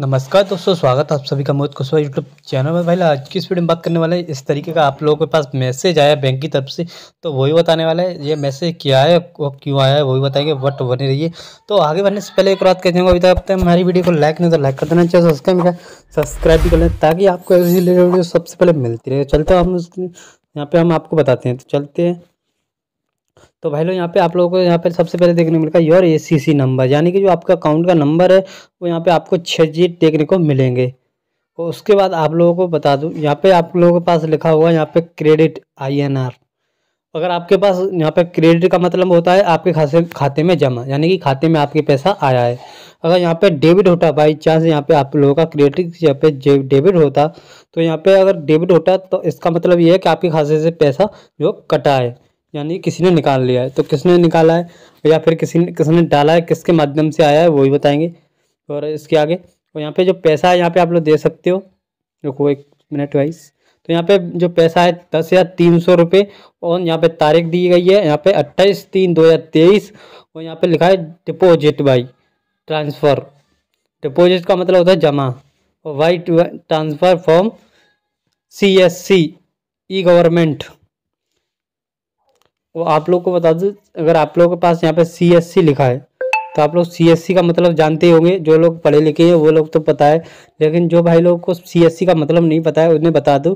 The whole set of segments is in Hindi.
नमस्कार दोस्तों स्वागत है आप सभी का मोहित कुशवाहा यूट्यूब चैनल में भाई आज की इस वीडियो में बात करने वाले इस तरीके का आप लोगों के पास मैसेज आया बैंक की तरफ से तो वही बताने वाला है ये मैसेज क्या है वो क्यों आया है वही बताएंगे बट बने रहिए तो आगे बढ़ने से पहले एक बात कहते हैं अभी तक आपने हमारी वीडियो को लाइक नहीं तो लाइक कर देना चाहिए सब्सक्राइब का सब्सक्राइब भी कर लें ताकि आपको ऐसी वीडियो सबसे पहले मिलती रहे चलते हम यहाँ पर हम आपको बताते हैं तो चलते हैं तो भाई लोग यहाँ पे आप लोगों को यहाँ पे सबसे पहले देखने को मिलेगा योर एसीसी नंबर यानी कि जो आपका अकाउंट का नंबर है वो यहाँ पे आपको छः जीट देखने को मिलेंगे और उसके बाद आप लोगों को बता दूँ यहाँ पे आप लोगों के पास लिखा हुआ यहाँ पे क्रेडिट आईएनआर अगर आपके पास यहाँ पे क्रेडिट का मतलब होता है आपके खाते खाते में जमा यानी कि खाते में आपके पैसा आया है अगर यहाँ पे डेबिट होता बाई चांस यहाँ पे आप लोगों का क्रेडिट यहाँ पे डेबिट होता तो यहाँ पे अगर डेबिट होता तो इसका मतलब ये है कि आपके खाते से पैसा जो कटा है यानी किसी ने निकाल लिया है तो किसने निकाला है या फिर किसी ने किसने डाला है किसके माध्यम से आया है वो भी बताएंगे और इसके आगे और यहाँ पे जो पैसा है यहाँ पे आप लोग दे सकते हो रुको एक मिनट वाइज तो यहाँ पे जो पैसा है दस हज़ार तीन सौ रुपये और यहाँ पे तारीख दी गई है यहाँ पे अट्ठाईस तीन दो हज़ार तेईस और यहाँ पे लिखा है डिपोजिट बाई ट्रांसफ़र डिपोजिट का मतलब होता है जमा और Y transfer form C S C e government तो आप लोग को बता दूँ अगर आप लोगों के पास यहाँ पे सी एस सी लिखा है तो आप लोग सी एस सी का मतलब जानते ही होंगे जो लोग पढ़े लिखे हैं वो लोग तो पता है लेकिन जो भाई लोग को सी एस सी का मतलब नहीं पता है उन्हें बता दूँ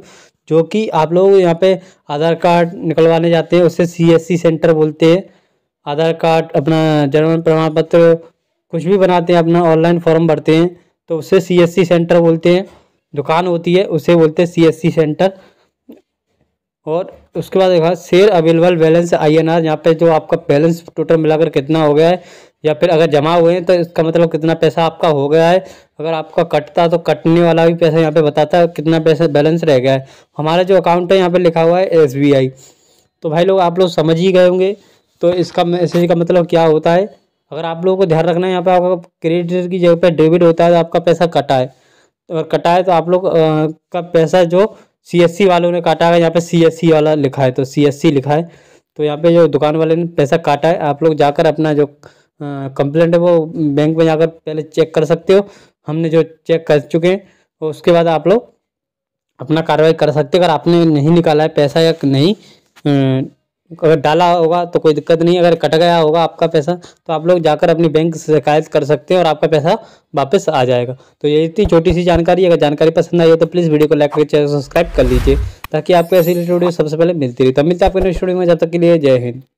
जो कि आप लोग यहाँ पे आधार कार्ड निकलवाने जाते हैं उससे सी एस सी सेंटर बोलते हैं आधार कार्ड अपना जन्म प्रमाण पत्र कुछ भी बनाते हैं अपना ऑनलाइन फॉर्म भरते हैं तो उससे सी एस सी सेंटर बोलते हैं दुकान होती है उसे बोलते हैं सी एस सी सेंटर और उसके बाद देखा share available balance I N R यहाँ पर जो आपका बैलेंस टोटल मिलाकर कितना हो गया है या फिर अगर जमा हुए हैं तो इसका मतलब कितना पैसा आपका हो गया है अगर आपका कटता है तो कटने वाला भी पैसा यहाँ पे बताता है कितना पैसा बैलेंस रह गया है हमारा जो अकाउंट है यहाँ पे लिखा हुआ है एस बी आई तो भाई लोग आप लोग समझ ही गए होंगे तो इसका मैसेज का मतलब क्या होता है अगर आप लोगों को ध्यान रखना है यहाँ पर आपका क्रेडिट की जगह पर डेबिट होता है तो आपका पैसा कटा है अगर कटा है तो आप लोग का पैसा जो सीएससी वालों ने काटा है यहाँ पे सीएससी वाला लिखा है तो सीएससी लिखा है तो यहाँ पे जो दुकान वाले ने पैसा काटा है आप लोग जाकर अपना जो कंप्लेंट है वो बैंक में जाकर पहले चेक कर सकते हो हमने जो चेक कर चुके हैं तो उसके बाद आप लोग अपना कार्रवाई कर सकते हो अगर आपने नहीं निकाला है पैसा या नहीं अगर डाला होगा तो कोई दिक्कत नहीं अगर कट गया होगा आपका पैसा तो आप लोग जाकर अपनी बैंक से शिकायत कर सकते हैं और आपका पैसा वापस आ जाएगा तो ये इतनी छोटी सी जानकारी अगर जानकारी पसंद आई है तो प्लीज़ वीडियो को लाइक करके चैनल सब्सक्राइब कर लीजिए ताकि आपको ऐसी वीडियो सबसे पहले मिलती रही तो मिलते आपके आपको नेक्स्ट वीडियो में जब तक के लिए जय हिंद